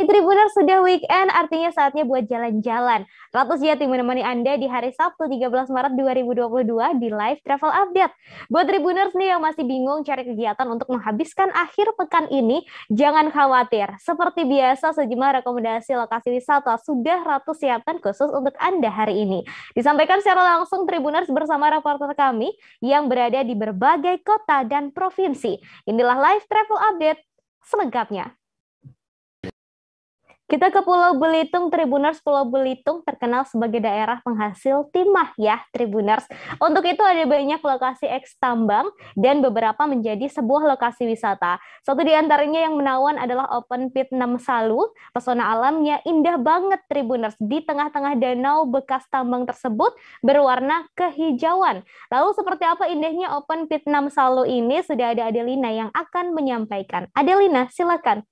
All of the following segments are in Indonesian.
Hai Tribuner sudah weekend, artinya saatnya buat jalan-jalan. Ratus Jati menemani Anda di hari Sabtu 13 Maret 2022 di Live Travel Update. Buat Tribuners nih yang masih bingung cari kegiatan untuk menghabiskan akhir pekan ini, jangan khawatir. Seperti biasa, sejumlah rekomendasi lokasi wisata sudah Ratus siapkan khusus untuk Anda hari ini. Disampaikan secara langsung Tribuners bersama reporter kami yang berada di berbagai kota dan provinsi. Inilah Live Travel Update selengkapnya. Kita ke Pulau Belitung, Tribuners Pulau Belitung terkenal sebagai daerah penghasil timah ya, Tribuners. Untuk itu ada banyak lokasi eks tambang dan beberapa menjadi sebuah lokasi wisata. Satu di antaranya yang menawan adalah Open Pit 6 Salu. Pesona alamnya indah banget Tribuners di tengah-tengah danau bekas tambang tersebut berwarna kehijauan. Lalu seperti apa indahnya Open Pit 6 Salu ini? Sudah ada Adelina yang akan menyampaikan. Adelina, silakan.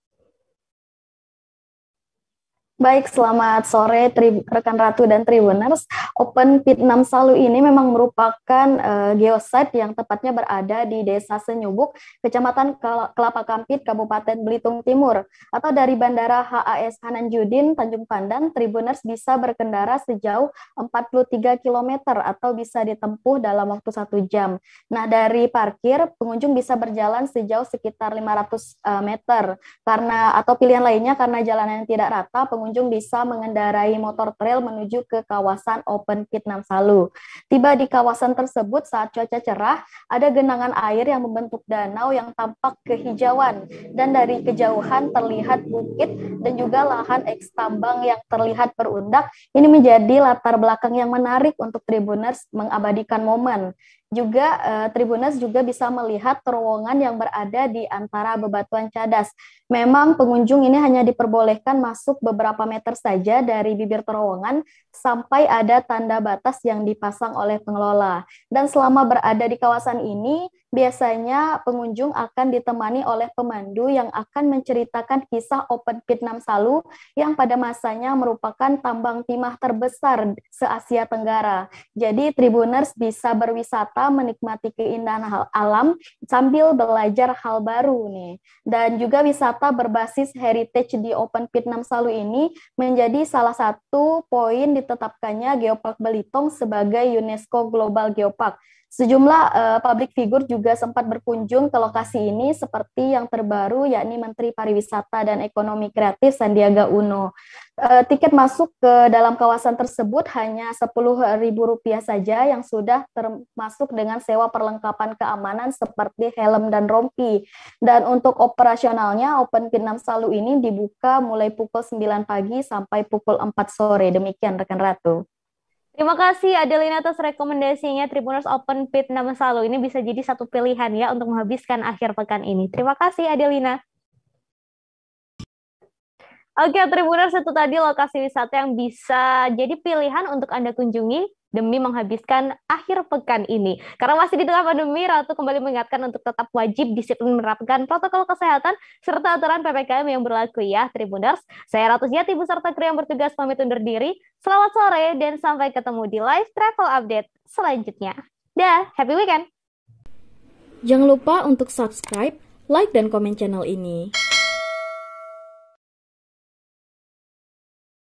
Baik, selamat sore rekan Ratu dan Tribuners. Open Pit 6 Salu ini memang merupakan uh, geosite yang tepatnya berada di Desa Senyubuk, Kecamatan Kelapa Kampit, Kabupaten Belitung Timur. Atau dari Bandara HAS Hananjudin, Tanjung Pandan, Tribuners bisa berkendara sejauh 43 km atau bisa ditempuh dalam waktu satu jam. Nah, dari parkir, pengunjung bisa berjalan sejauh sekitar 500 uh, eh, meter. Karena atau pilihan lainnya karena jalanan yang tidak rata, pengunjung pengunjung bisa mengendarai motor trail menuju ke kawasan Open Pit Namsalu. Tiba di kawasan tersebut saat cuaca cerah, ada genangan air yang membentuk danau yang tampak kehijauan dan dari kejauhan terlihat bukit dan juga lahan tambang yang terlihat berundak. Ini menjadi latar belakang yang menarik untuk tribuners mengabadikan momen juga eh, Tribunas juga bisa melihat terowongan yang berada di antara bebatuan cadas. Memang pengunjung ini hanya diperbolehkan masuk beberapa meter saja dari bibir terowongan sampai ada tanda batas yang dipasang oleh pengelola. Dan selama berada di kawasan ini, biasanya pengunjung akan ditemani oleh pemandu yang akan menceritakan kisah Open Pit Nam Salu yang pada masanya merupakan tambang timah terbesar se-Asia Tenggara. Jadi Tribuners bisa berwisata menikmati keindahan hal alam sambil belajar hal baru nih. Dan juga wisata berbasis heritage di Open Pit Nam Salu ini menjadi salah satu poin ditetapkannya Geopark Belitung sebagai UNESCO Global Geopark. Sejumlah uh, public figure juga juga sempat berkunjung ke lokasi ini seperti yang terbaru yakni Menteri Pariwisata dan Ekonomi Kreatif Sandiaga Uno. E, tiket masuk ke dalam kawasan tersebut hanya Rp10.000 saja yang sudah termasuk dengan sewa perlengkapan keamanan seperti helm dan rompi. Dan untuk operasionalnya Open Vietnam Salu ini dibuka mulai pukul 9 pagi sampai pukul 4 sore. Demikian rekan Ratu. Terima kasih Adelina atas rekomendasinya Tribuners Open Pit nama Salu. Ini bisa jadi satu pilihan ya untuk menghabiskan akhir pekan ini. Terima kasih Adelina. Oke, Tribuners itu tadi lokasi wisata yang bisa jadi pilihan untuk Anda kunjungi demi menghabiskan akhir pekan ini. Karena masih di tengah pandemi, Ratu kembali mengingatkan untuk tetap wajib disiplin menerapkan protokol kesehatan serta aturan PPKM yang berlaku ya, Tribuners. Saya Ratu Jati, beserta kru yang bertugas pamit undur diri. Selamat sore dan sampai ketemu di live travel update selanjutnya. Dah, happy weekend! Jangan lupa untuk subscribe, like, dan komen channel ini.